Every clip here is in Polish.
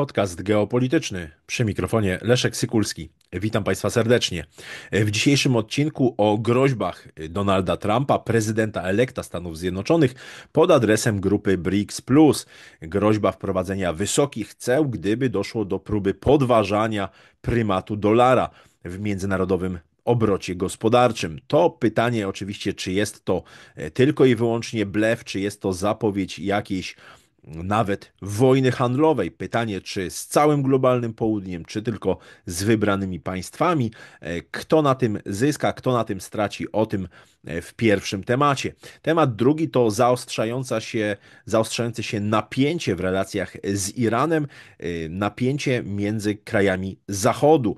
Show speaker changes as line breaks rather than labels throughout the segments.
Podcast geopolityczny przy mikrofonie Leszek Sykulski. Witam Państwa serdecznie. W dzisiejszym odcinku o groźbach Donalda Trumpa, prezydenta elekta Stanów Zjednoczonych, pod adresem grupy BRICS. Groźba wprowadzenia wysokich ceł, gdyby doszło do próby podważania prymatu dolara w międzynarodowym obrocie gospodarczym. To pytanie oczywiście, czy jest to e, tylko i wyłącznie blef, czy jest to zapowiedź jakiejś nawet wojny handlowej. Pytanie, czy z całym globalnym południem, czy tylko z wybranymi państwami, e, kto na tym zyska, kto na tym straci, o tym e, w pierwszym temacie. Temat drugi to zaostrzająca się, zaostrzające się napięcie w relacjach z Iranem, e, napięcie między krajami Zachodu.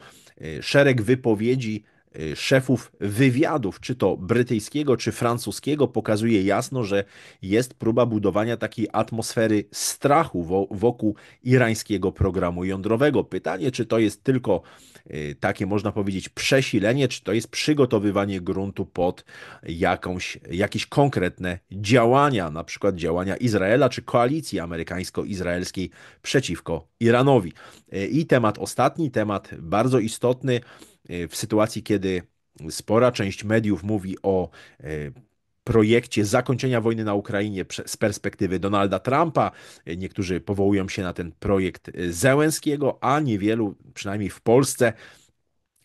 Szereg wypowiedzi Y, szefów wywiadów, czy to brytyjskiego, czy francuskiego, pokazuje jasno, że jest próba budowania takiej atmosfery strachu wokół irańskiego programu jądrowego. Pytanie, czy to jest tylko y, takie, można powiedzieć, przesilenie, czy to jest przygotowywanie gruntu pod jakąś, jakieś konkretne działania, na przykład działania Izraela, czy koalicji amerykańsko-izraelskiej przeciwko Iranowi. Y, I temat ostatni, temat bardzo istotny, E, w sytuacji, kiedy spora część mediów mówi o e, projekcie zakończenia wojny na Ukrainie z perspektywy Donalda Trumpa. E, niektórzy powołują się na ten projekt Zełenskiego, a niewielu, przynajmniej w Polsce,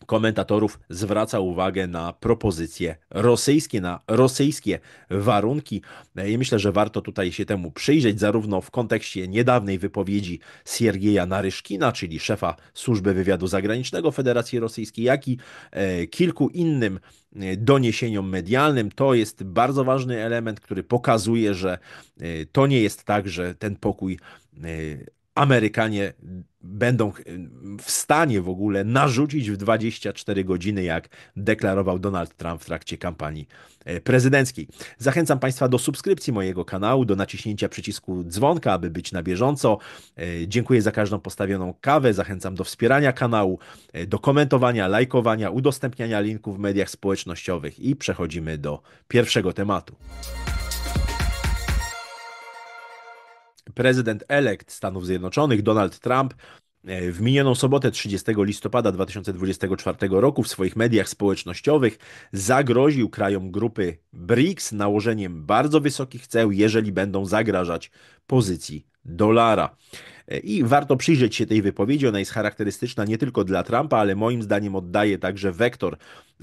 komentatorów zwraca uwagę na propozycje rosyjskie, na rosyjskie warunki. I myślę, że warto tutaj się temu przyjrzeć, zarówno w kontekście niedawnej wypowiedzi Siergieja Naryszkina, czyli szefa służby wywiadu zagranicznego Federacji Rosyjskiej, jak i e, kilku innym e, doniesieniom medialnym. To jest bardzo ważny element, który pokazuje, że e, to nie jest tak, że ten pokój Amerykanie będą w stanie w ogóle narzucić w 24 godziny, jak deklarował Donald Trump w trakcie kampanii e, prezydenckiej. Zachęcam Państwa do subskrypcji mojego kanału, do naciśnięcia przycisku dzwonka, aby być na bieżąco. E, dziękuję za każdą postawioną kawę. Zachęcam do wspierania kanału, e, do komentowania, lajkowania, udostępniania linków w mediach społecznościowych i przechodzimy do pierwszego tematu prezydent-elekt Stanów Zjednoczonych Donald Trump e, w minioną sobotę 30 listopada 2024 roku w swoich mediach społecznościowych zagroził krajom grupy BRICS nałożeniem bardzo wysokich ceł, jeżeli będą zagrażać pozycji dolara. I warto przyjrzeć się tej wypowiedzi. Ona jest charakterystyczna nie tylko dla Trumpa, ale moim zdaniem oddaje także wektor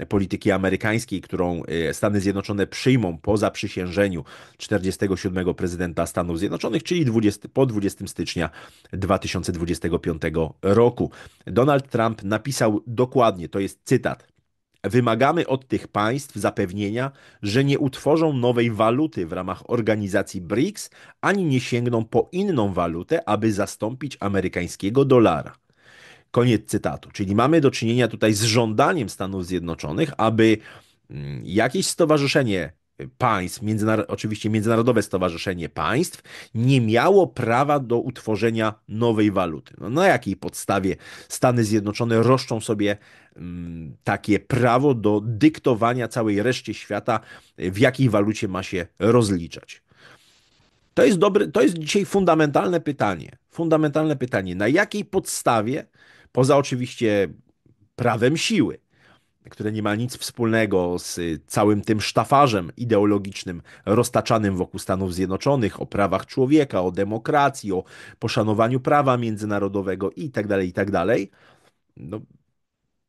polityki amerykańskiej, którą e, Stany Zjednoczone przyjmą po zaprzysiężeniu 47 prezydenta Stanów Zjednoczonych, czyli 20, po 20 stycznia 2025 roku. Donald Trump napisał dokładnie, to jest cytat. Wymagamy od tych państw zapewnienia, że nie utworzą nowej waluty w ramach organizacji BRICS, ani nie sięgną po inną walutę, aby zastąpić amerykańskiego dolara. Koniec cytatu. Czyli mamy do czynienia tutaj z żądaniem Stanów Zjednoczonych, aby mm, jakieś stowarzyszenie państw, międzynar oczywiście Międzynarodowe Stowarzyszenie Państw, nie miało prawa do utworzenia nowej waluty. No, na jakiej podstawie Stany Zjednoczone roszczą sobie mm, takie prawo do dyktowania całej reszcie świata, y, w jakiej walucie ma się rozliczać? To jest, dobry, to jest dzisiaj fundamentalne pytanie. Fundamentalne pytanie, na jakiej podstawie, poza oczywiście prawem siły, które nie ma nic wspólnego z y, całym tym sztafarzem ideologicznym roztaczanym wokół Stanów Zjednoczonych, o prawach człowieka, o demokracji, o poszanowaniu prawa międzynarodowego itd., tak itd., tak no,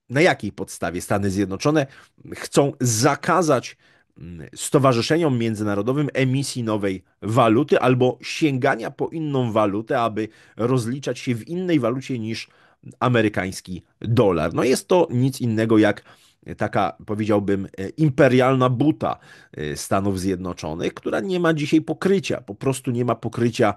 na jakiej podstawie Stany Zjednoczone chcą zakazać mm, stowarzyszeniom międzynarodowym emisji nowej waluty albo sięgania po inną walutę, aby rozliczać się w innej walucie niż amerykański dolar. No jest to nic innego jak taka powiedziałbym e, imperialna buta e, Stanów Zjednoczonych, która nie ma dzisiaj pokrycia, po prostu nie ma pokrycia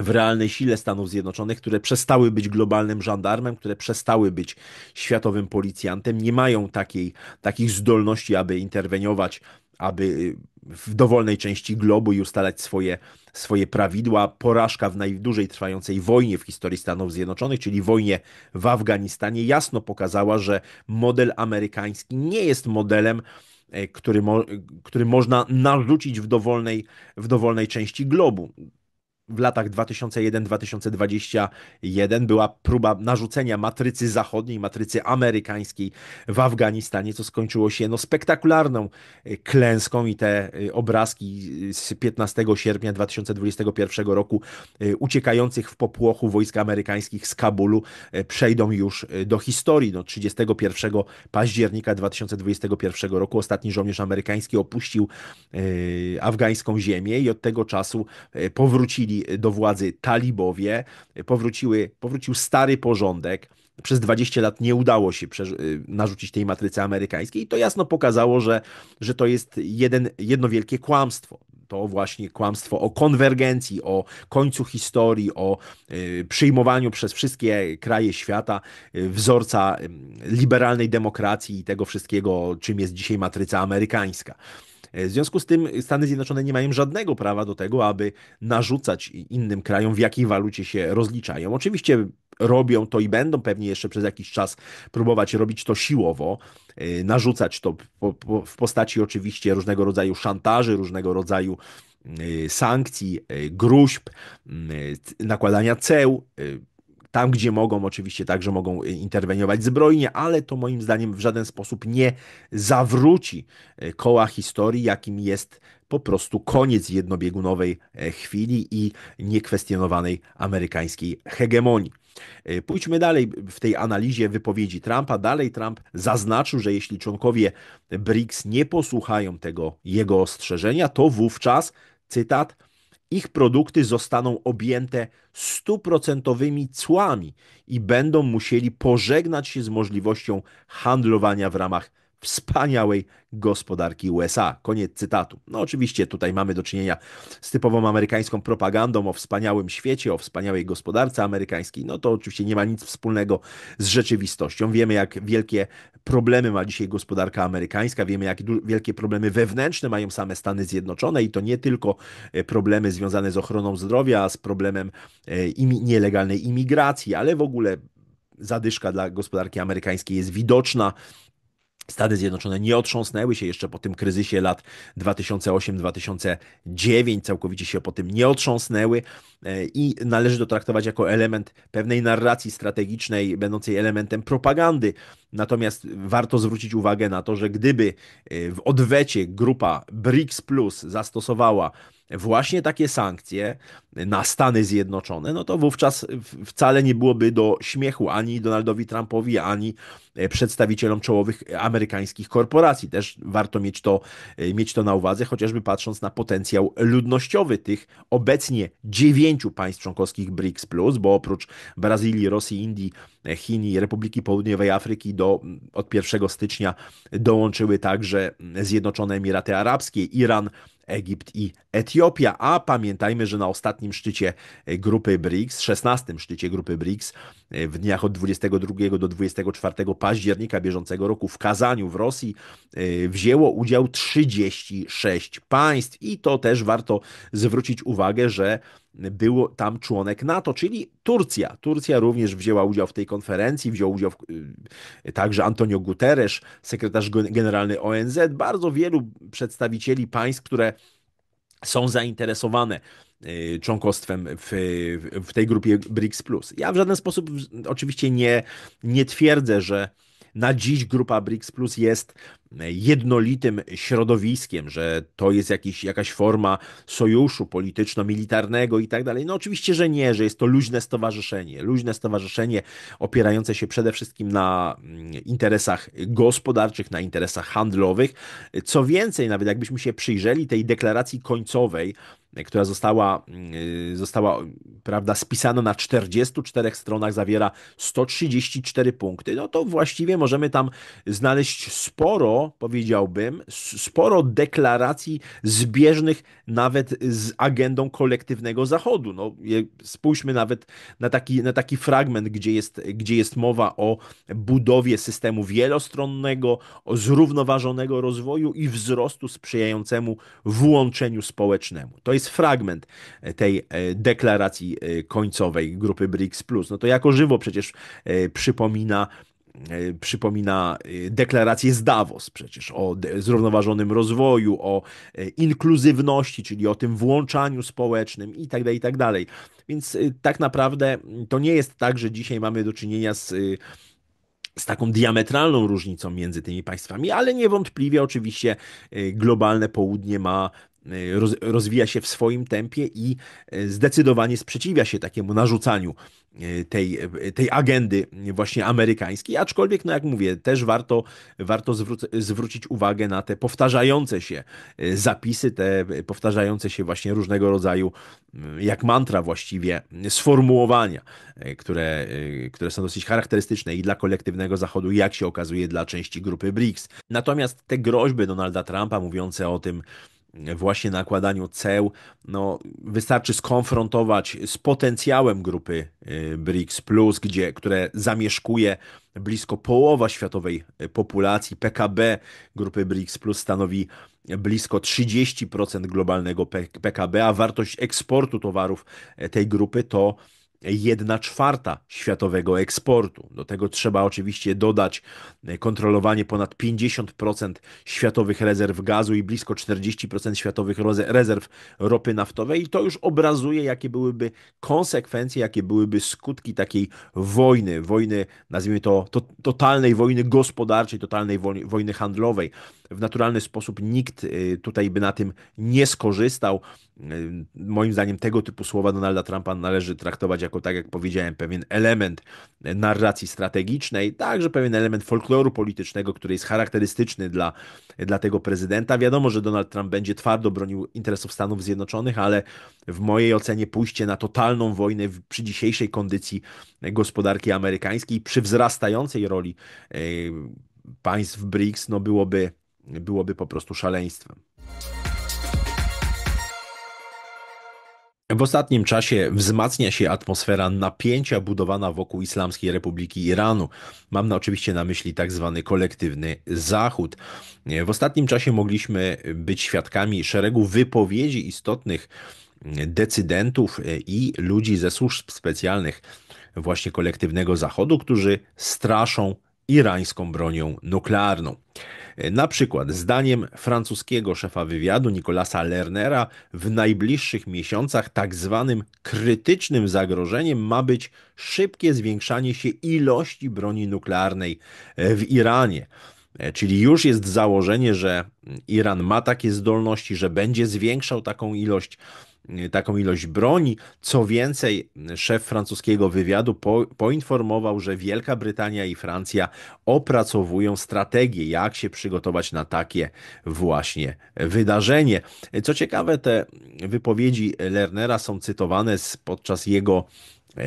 w realnej sile Stanów Zjednoczonych, które przestały być globalnym żandarmem, które przestały być światowym policjantem, nie mają takiej, takich zdolności, aby interweniować, aby w dowolnej części globu i ustalać swoje swoje prawidła. Porażka w najdłużej trwającej wojnie w historii Stanów Zjednoczonych, czyli wojnie w Afganistanie, jasno pokazała, że model amerykański nie jest modelem, e, który, mo który można narzucić w dowolnej, w dowolnej części globu w latach 2001-2021 była próba narzucenia matrycy zachodniej, matrycy amerykańskiej w Afganistanie, co skończyło się no, spektakularną y, klęską i te y, obrazki y, z 15 sierpnia 2021 roku uciekających w popłochu wojsk amerykańskich z Kabulu przejdą już do historii. No, 31 października 2021 roku ostatni żołnierz amerykański opuścił afgańską ziemię i od tego czasu powrócili do władzy talibowie, powróciły, powrócił stary porządek. Przez 20 lat nie udało się y, narzucić tej matrycy amerykańskiej, i to jasno pokazało, że, że to jest jeden, jedno wielkie kłamstwo to właśnie kłamstwo o konwergencji, o końcu historii, o y, przyjmowaniu przez wszystkie kraje świata y, wzorca liberalnej demokracji i tego wszystkiego, czym jest dzisiaj matryca amerykańska. E, w związku z tym Stany Zjednoczone nie mają żadnego prawa do tego, aby narzucać innym krajom, w jakiej walucie się rozliczają. Oczywiście robią to i będą pewnie jeszcze przez jakiś czas próbować robić to siłowo, e, narzucać to w postaci oczywiście różnego rodzaju szantaży, różnego rodzaju e, sankcji, gruźb, nakładania ceł, tam gdzie mogą, oczywiście także mogą e, interweniować zbrojnie, ale to moim zdaniem w żaden sposób nie zawróci e, koła historii, jakim jest po prostu koniec jednobiegunowej e, chwili i niekwestionowanej amerykańskiej hegemonii. Pójdźmy dalej w tej analizie wypowiedzi Trumpa. Dalej Trump zaznaczył, że jeśli członkowie BRICS nie posłuchają tego jego ostrzeżenia, to wówczas, cytat, ich produkty zostaną objęte stuprocentowymi cłami i będą musieli pożegnać się z możliwością handlowania w ramach wspaniałej gospodarki USA. Koniec cytatu. No oczywiście tutaj mamy do czynienia z typową amerykańską propagandą o wspaniałym świecie, o wspaniałej gospodarce amerykańskiej. No to oczywiście nie ma nic wspólnego z rzeczywistością. Wiemy, jak wielkie problemy ma dzisiaj gospodarka amerykańska, wiemy, jak wielkie problemy wewnętrzne mają same Stany Zjednoczone i to nie tylko e, problemy związane z ochroną zdrowia, z problemem e, nielegalnej imigracji, ale w ogóle zadyszka dla gospodarki amerykańskiej jest widoczna Stany Zjednoczone nie otrząsnęły się jeszcze po tym kryzysie lat 2008-2009, całkowicie się po tym nie otrząsnęły e, i należy to traktować jako element pewnej narracji strategicznej, będącej elementem propagandy. Natomiast warto zwrócić uwagę na to, że gdyby e, w odwecie grupa BRICS Plus zastosowała właśnie takie sankcje na Stany Zjednoczone, no to wówczas wcale nie byłoby do śmiechu ani Donaldowi Trumpowi, ani e, przedstawicielom czołowych amerykańskich korporacji. Też warto mieć to, e, mieć to na uwadze, chociażby patrząc na potencjał ludnościowy tych obecnie dziewięciu państw członkowskich BRICS, bo oprócz Brazylii, Rosji, Indii, e, Chin i Republiki Południowej Afryki do, od 1 stycznia dołączyły także mm, Zjednoczone Emiraty Arabskie, Iran, Egipt i Etiopia. A pamiętajmy, że na ostatnim szczycie e, grupy BRICS, 16 szczycie grupy BRICS e, w dniach od 22 do 24 października bieżącego roku w Kazaniu w Rosji e, wzięło udział 36 państw i to też warto zwrócić uwagę, że było tam członek NATO, czyli Turcja. Turcja również wzięła udział w tej konferencji, wziął udział w, y, także Antonio Guterres, sekretarz generalny ONZ, bardzo wielu przedstawicieli państw, które są zainteresowane y, członkostwem w, w tej grupie BRICS. Ja w żaden sposób oczywiście nie, nie twierdzę, że na dziś grupa BRICS Plus jest jednolitym środowiskiem, że to jest jakiś, jakaś forma sojuszu polityczno-militarnego i tak dalej. No oczywiście, że nie, że jest to luźne stowarzyszenie. Luźne stowarzyszenie opierające się przede wszystkim na mm, interesach gospodarczych, na interesach handlowych. Co więcej, nawet jakbyśmy się przyjrzeli tej deklaracji końcowej, która została, mm, została prawda, spisana na 44 stronach, zawiera 134 punkty, no to właściwie możemy tam znaleźć sporo powiedziałbym, sporo deklaracji zbieżnych nawet z agendą kolektywnego Zachodu. No, spójrzmy nawet na taki, na taki fragment, gdzie jest, gdzie jest mowa o budowie systemu wielostronnego, o zrównoważonego rozwoju i wzrostu sprzyjającemu włączeniu społecznemu. To jest fragment e, tej e, deklaracji e, końcowej grupy BRICS. No to jako żywo przecież przypomina, Y, przypomina y, deklarację z Davos przecież o zrównoważonym rozwoju, o y, inkluzywności, czyli o tym włączaniu społecznym i tak dalej, i tak dalej. Więc tak naprawdę to nie jest tak, że dzisiaj mamy do czynienia z z taką diametralną różnicą między tymi państwami, ale niewątpliwie oczywiście globalne południe ma Y, rozwija się w swoim tempie i y, zdecydowanie sprzeciwia się takiemu narzucaniu y, tej, tej agendy właśnie amerykańskiej, aczkolwiek, no jak mówię, też warto, warto zwróc, zwrócić uwagę na te powtarzające się zapisy, te powtarzające się właśnie różnego rodzaju, jak mantra właściwie, sformułowania, które, które są dosyć charakterystyczne i dla kolektywnego Zachodu, jak się okazuje, dla części grupy BRICS. Natomiast te groźby Donalda Trumpa mówiące o tym, właśnie nakładaniu ceł. No, wystarczy skonfrontować z potencjałem grupy y, BRICS, gdzie, które zamieszkuje blisko połowa światowej y, populacji. PKB grupy BRICS stanowi blisko 30% globalnego PKB, a wartość eksportu towarów y, tej grupy to jedna czwarta światowego eksportu. Do tego trzeba oczywiście dodać e, kontrolowanie ponad 50% światowych rezerw gazu i blisko 40% światowych rezerw ropy naftowej, i to już obrazuje, jakie byłyby konsekwencje, jakie byłyby skutki takiej wojny, wojny, nazwijmy to, to totalnej wojny gospodarczej, totalnej wojny handlowej w naturalny sposób nikt y, tutaj by na tym nie skorzystał. Y, moim zdaniem tego typu słowa Donalda Trumpa należy traktować jako, tak jak powiedziałem, pewien element y, narracji strategicznej, także pewien element folkloru politycznego, który jest charakterystyczny dla, dla tego prezydenta. Wiadomo, że Donald Trump będzie twardo bronił interesów Stanów Zjednoczonych, ale w mojej ocenie pójście na totalną wojnę przy dzisiejszej kondycji gospodarki amerykańskiej, przy wzrastającej roli państw BRICS, no byłoby byłoby po prostu szaleństwem. W ostatnim czasie wzmacnia się atmosfera napięcia budowana wokół Islamskiej Republiki Iranu. Mam na oczywiście na myśli tak zwany kolektywny Zachód. W ostatnim czasie mogliśmy być świadkami szeregu wypowiedzi istotnych decydentów i ludzi ze służb specjalnych właśnie kolektywnego Zachodu, którzy straszą irańską bronią nuklearną. E, na przykład, zdaniem francuskiego szefa wywiadu Nicolasa Lernera, w najbliższych miesiącach tak zwanym krytycznym zagrożeniem ma być szybkie zwiększanie się ilości broni nuklearnej e, w Iranie. E, czyli już jest założenie, że Iran ma takie zdolności, że będzie zwiększał taką ilość Y, taką ilość broni. Co więcej, szef francuskiego wywiadu po, poinformował, że Wielka Brytania i Francja opracowują strategię, jak się przygotować na takie właśnie wydarzenie. Co ciekawe, te wypowiedzi Lernera są cytowane z, podczas jego e,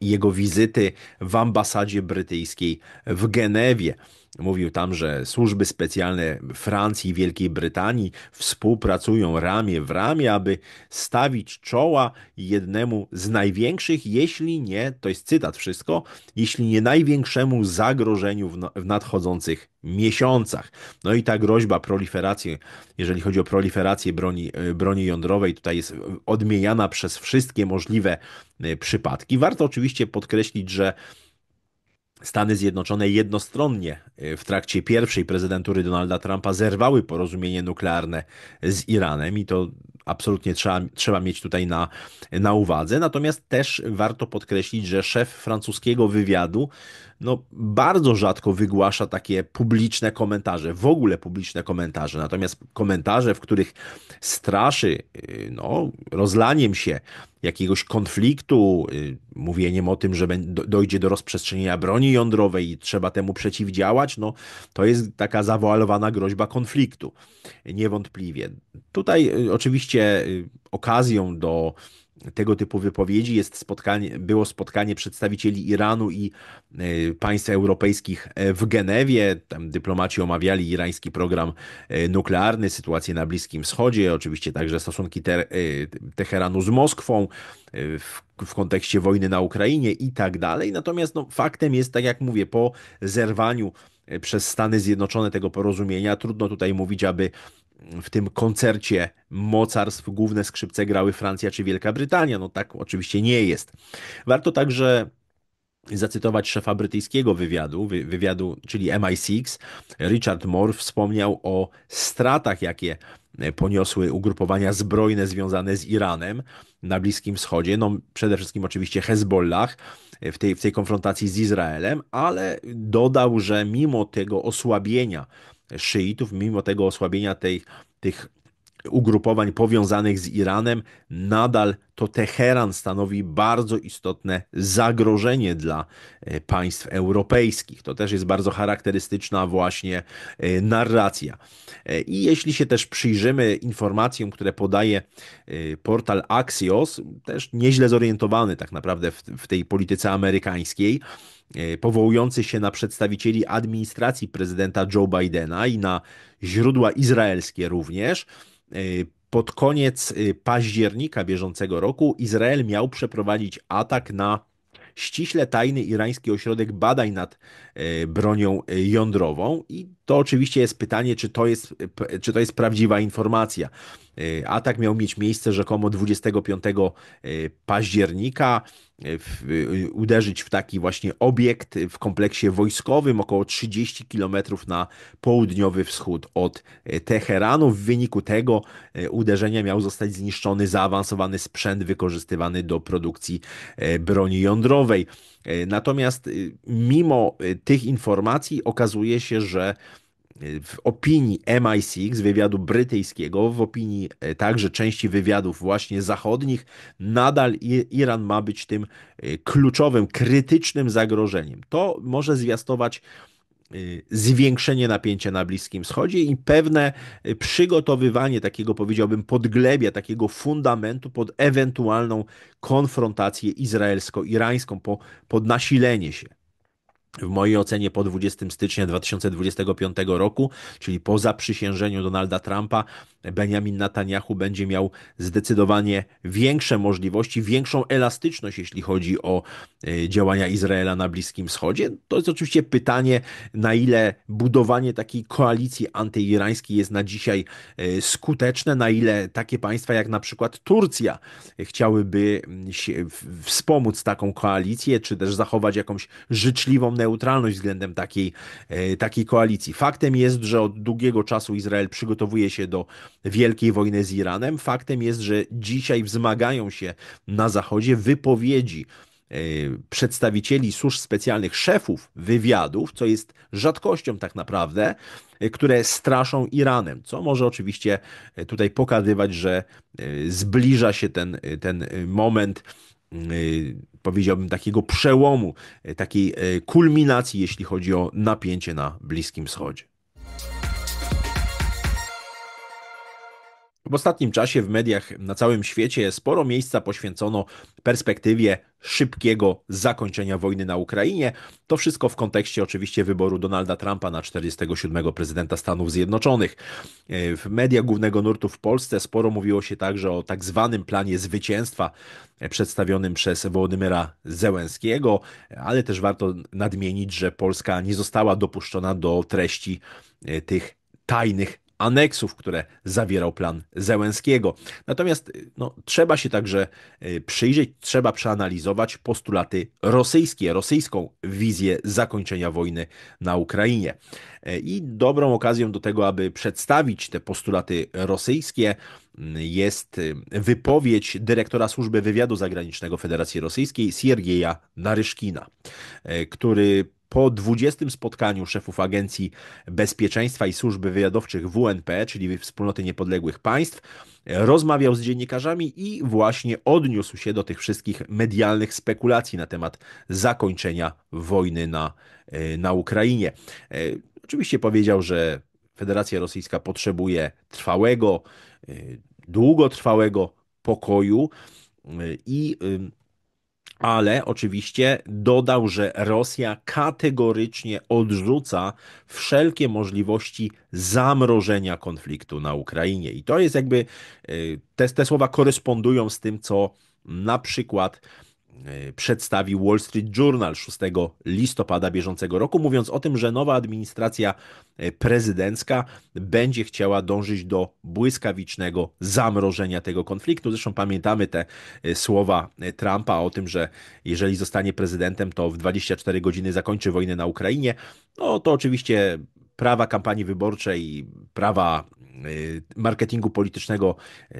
jego wizyty w ambasadzie brytyjskiej w Genewie. Mówił tam, że służby specjalne Francji i Wielkiej Brytanii współpracują ramię w ramię, aby stawić czoła jednemu z największych, jeśli nie, to jest cytat wszystko, jeśli nie największemu zagrożeniu w nadchodzących miesiącach. No i ta groźba proliferacji, jeżeli chodzi o proliferację broni, e, broni jądrowej, tutaj jest odmieniana przez wszystkie możliwe e, przypadki. Warto oczywiście podkreślić, że Stany Zjednoczone jednostronnie e, w trakcie pierwszej prezydentury Donalda Trumpa zerwały porozumienie nuklearne z Iranem i to absolutnie trzeba, trzeba mieć tutaj na, na uwadze. Natomiast też warto podkreślić, że szef francuskiego wywiadu no, bardzo rzadko wygłasza takie publiczne komentarze, w ogóle publiczne komentarze. Natomiast komentarze, w których straszy y, no, rozlaniem się jakiegoś konfliktu, y, mówieniem o tym, że dojdzie do rozprzestrzenienia broni jądrowej i trzeba temu przeciwdziałać, no, to jest taka zawoalowana groźba konfliktu, niewątpliwie. Tutaj y, oczywiście okazją do tego typu wypowiedzi. Jest spotkanie, było spotkanie przedstawicieli Iranu i e, państw europejskich e, w Genewie. Tam dyplomaci omawiali irański program e, nuklearny, sytuację na Bliskim Wschodzie, oczywiście także stosunki Teheranu z Moskwą w, w, kontekście wojny na Ukrainie i tak dalej. Natomiast no, faktem jest, tak jak mówię, po zerwaniu przez Stany Zjednoczone tego porozumienia. Trudno tutaj mówić, aby w tym koncercie mocarstw główne skrzypce grały Francja czy Wielka Brytania. No tak oczywiście nie jest. Warto także zacytować szefa brytyjskiego wywiadu, wywiadu, czyli MI6, Richard Moore wspomniał o stratach, jakie poniosły ugrupowania zbrojne związane z Iranem na Bliskim Wschodzie, no przede wszystkim oczywiście Hezbollah w tej, w tej konfrontacji z Izraelem, ale dodał, że mimo tego osłabienia szyitów, mimo tego osłabienia tych, tych ugrupowań powiązanych z Iranem, nadal to Teheran stanowi bardzo istotne zagrożenie dla e, państw europejskich. To też jest bardzo charakterystyczna właśnie e, narracja. E, I jeśli się też przyjrzymy informacjom, które podaje portal Axios, też nieźle zorientowany tak naprawdę w, w tej polityce amerykańskiej, E, powołujący się na przedstawicieli administracji prezydenta Joe Bidena i na źródła izraelskie również, e, pod koniec e, października bieżącego roku Izrael miał przeprowadzić atak na ściśle tajny irański ośrodek badań nad bronią jądrową i to oczywiście jest pytanie, czy to jest, czy to jest prawdziwa informacja. E, atak miał mieć miejsce rzekomo 25 e, października, e, uderzyć w taki właśnie obiekt w kompleksie wojskowym około 30 km na południowy wschód od Teheranu. W wyniku tego uderzenia miał zostać zniszczony zaawansowany sprzęt wykorzystywany do produkcji broni jądrowej. Natomiast mimo tych informacji okazuje się, że w opinii MI6, wywiadu brytyjskiego, w opinii e, także części wywiadów właśnie zachodnich, nadal Iran ma być tym e, kluczowym, krytycznym zagrożeniem. To może zwiastować e, zwiększenie napięcia na Bliskim Wschodzie i pewne przygotowywanie takiego, powiedziałbym, podglebia, takiego fundamentu pod ewentualną konfrontację izraelsko-irańską, po, pod nasilenie się w mojej ocenie po 20 stycznia 2025 roku, czyli po zaprzysiężeniu Donalda Trumpa, Benjamin Netanyahu będzie miał zdecydowanie większe możliwości, większą elastyczność, jeśli chodzi o e, działania Izraela na Bliskim Wschodzie. To jest oczywiście pytanie, na ile budowanie takiej koalicji antyirańskiej jest na dzisiaj e, skuteczne, na ile takie państwa jak na przykład Turcja chciałyby mm, wspomóc taką koalicję, czy też zachować jakąś życzliwą neutralność względem takiej, e, takiej koalicji. Faktem jest, że od długiego czasu Izrael przygotowuje się do wielkiej wojny z Iranem. Faktem jest, że dzisiaj wzmagają się na Zachodzie wypowiedzi e, przedstawicieli służb specjalnych, szefów wywiadów, co jest rzadkością tak naprawdę, e, które straszą Iranem, co może oczywiście tutaj pokazywać, że zbliża się ten, ten moment Y, powiedziałbym takiego przełomu, y, takiej y, kulminacji, jeśli chodzi o napięcie na Bliskim Wschodzie. W ostatnim czasie w mediach na całym świecie sporo miejsca poświęcono perspektywie szybkiego zakończenia wojny na Ukrainie. To wszystko w kontekście oczywiście wyboru Donalda Trumpa na 47. prezydenta Stanów Zjednoczonych. E, w mediach głównego nurtu w Polsce sporo mówiło się także o tak zwanym planie zwycięstwa e, przedstawionym przez Wołodymyra Zełenskiego, ale też warto nadmienić, że Polska nie została dopuszczona do treści e, tych tajnych aneksów, które zawierał plan Zełenskiego. Natomiast y, no, trzeba się także y, przyjrzeć, trzeba przeanalizować postulaty rosyjskie, rosyjską wizję zakończenia wojny na Ukrainie. Y, I dobrą okazją do tego, aby przedstawić te postulaty rosyjskie, mm, jest wypowiedź dyrektora Służby Wywiadu Zagranicznego Federacji Rosyjskiej Siergieja Naryszkina, który po 20 spotkaniu szefów Agencji Bezpieczeństwa i Służby Wywiadowczych WNP, czyli Wspólnoty Niepodległych Państw, rozmawiał z dziennikarzami i właśnie odniósł się do tych wszystkich medialnych spekulacji na temat zakończenia wojny na, e, na Ukrainie. E, oczywiście powiedział, że Federacja Rosyjska potrzebuje trwałego, e, długotrwałego pokoju i ale oczywiście dodał, że Rosja kategorycznie odrzuca wszelkie możliwości zamrożenia konfliktu na Ukrainie. I to jest jakby, y, te, te słowa korespondują z tym, co na przykład Y, przedstawił Wall Street Journal 6 listopada bieżącego roku, mówiąc o tym, że nowa administracja y, prezydencka będzie chciała dążyć do błyskawicznego zamrożenia tego konfliktu. Zresztą pamiętamy te y, słowa Trumpa o tym, że jeżeli zostanie prezydentem, to w 24 godziny zakończy wojnę na Ukrainie. No to oczywiście prawa kampanii wyborczej, prawa Y, marketingu politycznego y,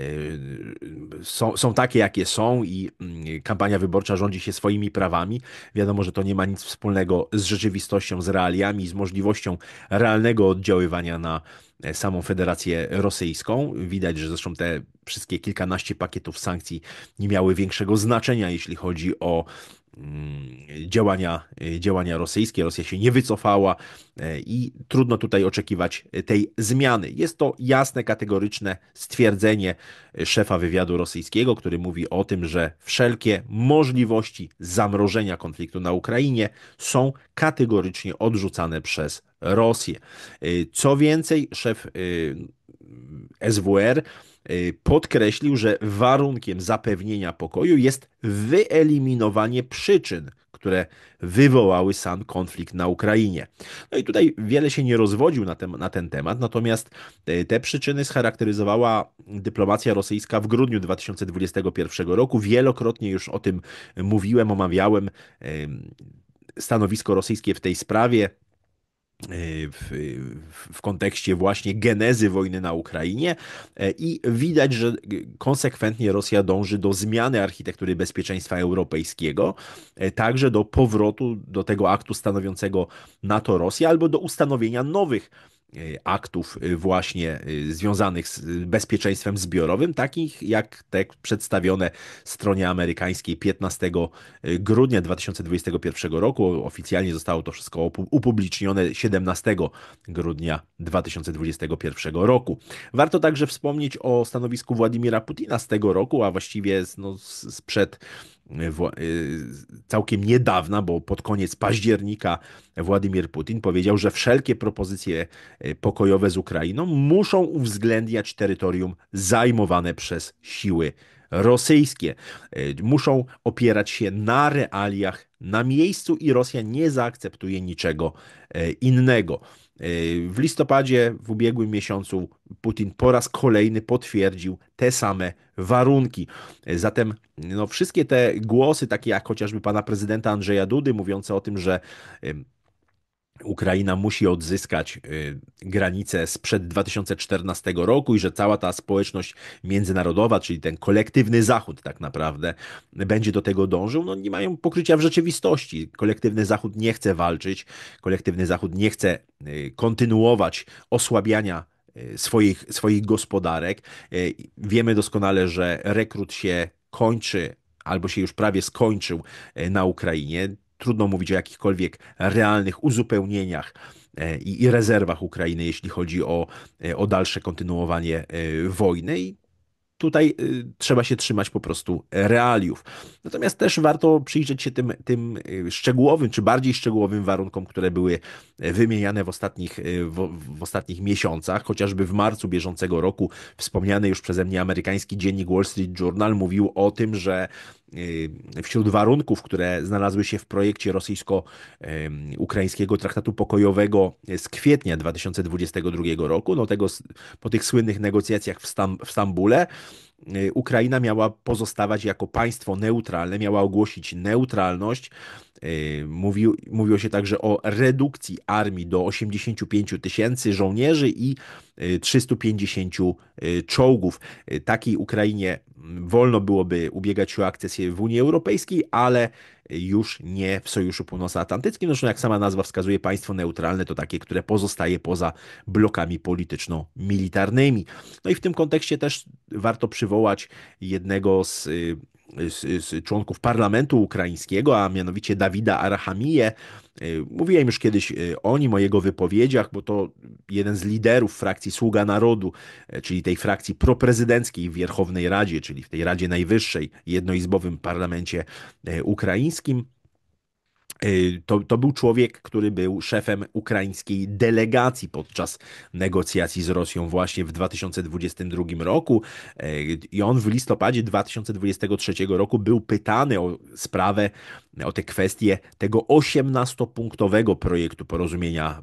są, są takie, jakie są i y, kampania wyborcza rządzi się swoimi prawami. Wiadomo, że to nie ma nic wspólnego z rzeczywistością, z realiami, z możliwością realnego oddziaływania na e, samą Federację Rosyjską. Widać, że zresztą te wszystkie kilkanaście pakietów sankcji nie miały większego znaczenia, jeśli chodzi o Mm, działania, e, działania rosyjskie. Rosja się nie wycofała e, i trudno tutaj oczekiwać e, tej zmiany. Jest to jasne, kategoryczne stwierdzenie szefa wywiadu rosyjskiego, który mówi o tym, że wszelkie możliwości zamrożenia konfliktu na Ukrainie są kategorycznie odrzucane przez Rosję. Co więcej, szef SWR Y, podkreślił, że warunkiem zapewnienia pokoju jest wyeliminowanie przyczyn, które wywołały sam konflikt na Ukrainie. No i tutaj wiele się nie rozwodził na ten, na ten temat, natomiast y, te przyczyny scharakteryzowała dyplomacja rosyjska w grudniu 2021 roku. Wielokrotnie już o tym mówiłem, omawiałem stanowisko rosyjskie w tej sprawie. Y, y, w, w, kontekście właśnie genezy wojny na Ukrainie e, i widać, że konsekwentnie Rosja dąży do zmiany architektury bezpieczeństwa europejskiego, e, także do powrotu do tego aktu stanowiącego NATO-Rosję albo do ustanowienia nowych E, aktów e, właśnie e, związanych z bezpieczeństwem zbiorowym, takich jak te przedstawione stronie amerykańskiej 15 grudnia 2021 roku. Oficjalnie zostało to wszystko upublicznione 17 grudnia 2021 roku. Warto także wspomnieć o stanowisku Władimira Putina z tego roku, a właściwie no, sprzed E, e, całkiem niedawna, bo pod koniec października Władimir Putin powiedział, że wszelkie propozycje e, pokojowe z Ukrainą muszą uwzględniać terytorium zajmowane przez siły rosyjskie. Muszą opierać się na realiach na miejscu i Rosja nie zaakceptuje niczego innego. W listopadzie w ubiegłym miesiącu Putin po raz kolejny potwierdził te same warunki. Zatem no, wszystkie te głosy, takie jak chociażby pana prezydenta Andrzeja Dudy, mówiące o tym, że Ukraina musi odzyskać y, granice sprzed 2014 roku i że cała ta społeczność międzynarodowa, czyli ten kolektywny Zachód tak naprawdę, będzie do tego dążył, no nie mają pokrycia w rzeczywistości. Kolektywny Zachód nie chce walczyć, kolektywny Zachód nie chce y, kontynuować osłabiania y, swoich, swoich gospodarek. Wiemy doskonale, że rekrut się kończy albo się już prawie skończył na Ukrainie trudno mówić o jakichkolwiek realnych uzupełnieniach e, i, rezerwach Ukrainy, jeśli chodzi o, e, o dalsze kontynuowanie e, wojny. I tutaj trzeba się trzymać po prostu realiów. Natomiast też warto przyjrzeć się tym, tym szczegółowym, czy bardziej szczegółowym warunkom, które były wymieniane w ostatnich, w, w ostatnich miesiącach. Chociażby w marcu bieżącego roku wspomniany już przeze mnie amerykański dziennik Wall Street Journal mówił o tym, że Y, wśród warunków, które znalazły się w projekcie rosyjsko-ukraińskiego traktatu pokojowego z kwietnia 2022 roku, no tego, po tych słynnych negocjacjach w, Stam, w Stambule, y, Ukraina miała pozostawać jako państwo neutralne, miała ogłosić neutralność. Y, mówi, mówiło się także o redukcji armii do 85 tysięcy żołnierzy i 350 czołgów. Takiej Ukrainie Wolno byłoby ubiegać się o akcesję w Unii Europejskiej, ale już nie w Sojuszu Północnoatlantyckim. Zresztą, jak sama nazwa wskazuje, państwo neutralne to takie, które pozostaje poza blokami polityczno-militarnymi. No i w tym kontekście też warto przywołać jednego z y, z, z członków parlamentu ukraińskiego, a mianowicie Dawida Arhamije. E, mówiłem już kiedyś e, o nim, o jego wypowiedziach, bo to jeden z liderów frakcji Sługa Narodu, e, czyli tej frakcji proprezydenckiej w Wierchownej Radzie, czyli w tej Radzie Najwyższej, jednoizbowym parlamencie ukraińskim. Y, to, to był człowiek, który był szefem ukraińskiej delegacji podczas negocjacji z Rosją właśnie w 2022 roku. Y, I on w listopadzie 2023 roku był pytany o sprawę, o tę kwestię tego 18-punktowego projektu porozumienia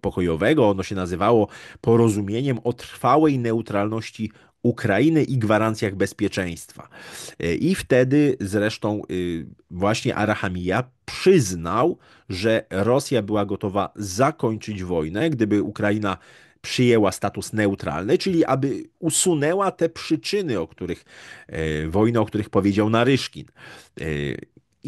pokojowego. Ono się nazywało Porozumieniem o trwałej neutralności Ukrainy i gwarancjach bezpieczeństwa. E, I wtedy zresztą y, właśnie Arahamija przyznał, że Rosja była gotowa zakończyć wojnę, gdyby Ukraina przyjęła status neutralny, czyli aby usunęła te przyczyny, o których e, wojny, o których powiedział Naryszkin. E,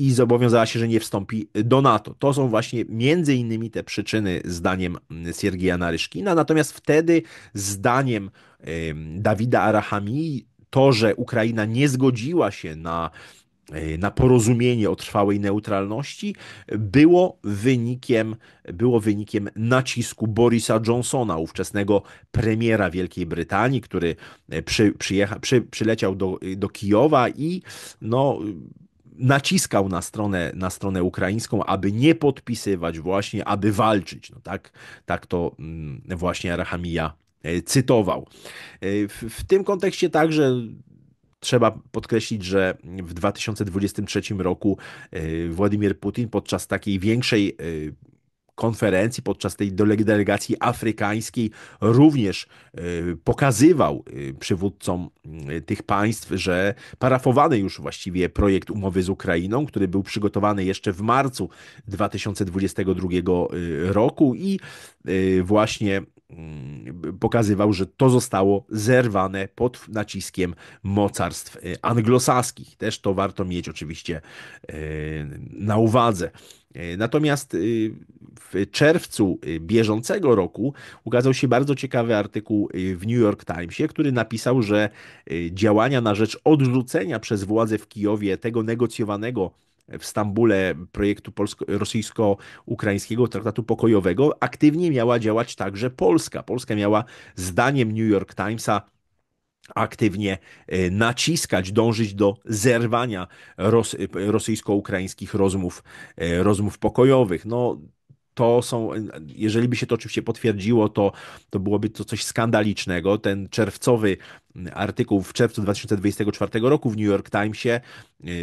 i zobowiązała się, że nie wstąpi do NATO. To są właśnie między innymi te przyczyny, zdaniem Siergieja Naryszkina. Natomiast wtedy, zdaniem Dawida Arahami, to, że Ukraina nie zgodziła się na e, na porozumienie o trwałej neutralności było wynikiem, było wynikiem nacisku Borisa Johnsona, ówczesnego premiera Wielkiej Brytanii, który e, przy, przyjecha, przy, przyleciał do, do Kijowa i no, naciskał na stronę, na stronę ukraińską, aby nie podpisywać właśnie, aby walczyć. No tak, tak to mm, właśnie Arahamija e, cytował. E, w, w tym kontekście także Trzeba podkreślić, że w 2023 roku e, Władimir Putin podczas takiej większej konferencji, podczas tej delegacji afrykańskiej również y, pokazywał y, przywódcom y, tych państw, że parafowany już właściwie projekt umowy z Ukrainą, który był przygotowany jeszcze w marcu 2022 roku i właśnie mm, pokazywał, że to zostało zerwane pod naciskiem mocarstw anglosaskich. Też to warto mieć oczywiście na uwadze. E, natomiast y, w czerwcu y, bieżącego roku ukazał się bardzo ciekawy artykuł y, w New York Timesie, który napisał, że działania na rzecz odrzucenia przez władze w Kijowie tego negocjowanego w Stambule projektu rosyjsko-ukraińskiego traktatu pokojowego aktywnie miała działać także Polska. Polska miała, zdaniem New York Timesa, aktywnie e, naciskać, dążyć do zerwania rosyjsko-ukraińskich rozmów, e, rozmów pokojowych. No, to są, jeżeli by się to oczywiście potwierdziło, to, to byłoby to coś skandalicznego. Ten czerwcowy mm, artykuł w czerwcu 2024 roku w New York Timesie yy,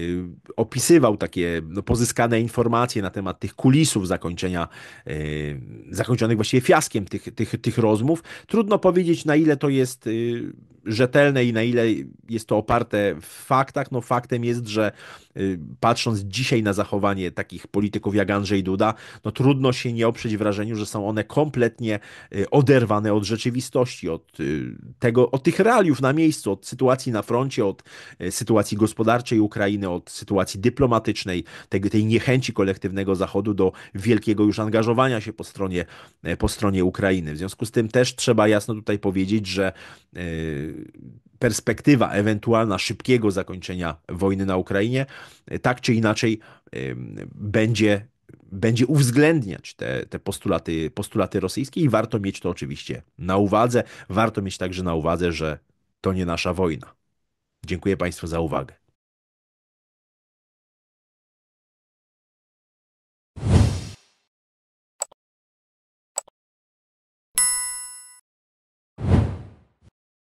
opisywał takie no, pozyskane informacje na temat tych kulisów zakończenia, yy, zakończonych właściwie fiaskiem tych, tych, tych rozmów. Trudno powiedzieć, na ile to jest yy, rzetelne i na ile jest to oparte w faktach. No, faktem jest, że Y, patrząc dzisiaj na zachowanie takich polityków jak Andrzej Duda, no trudno się nie oprzeć wrażeniu, że są one kompletnie y, oderwane od rzeczywistości, od y, tego, od tych realiów na miejscu, od sytuacji na froncie, od sytuacji gospodarczej Ukrainy, od sytuacji dyplomatycznej, tej, tej niechęci kolektywnego Zachodu do wielkiego już angażowania się po stronie, po stronie Ukrainy. W związku z tym też trzeba jasno tutaj powiedzieć, że perspektywa ewentualna szybkiego zakończenia wojny na Ukrainie, e, tak czy inaczej będzie, będzie uwzględniać te, te postulaty, postulaty rosyjskie i warto mieć to oczywiście na uwadze. Warto mieć także na uwadze, że to nie nasza wojna. Dziękuję Państwu za uwagę.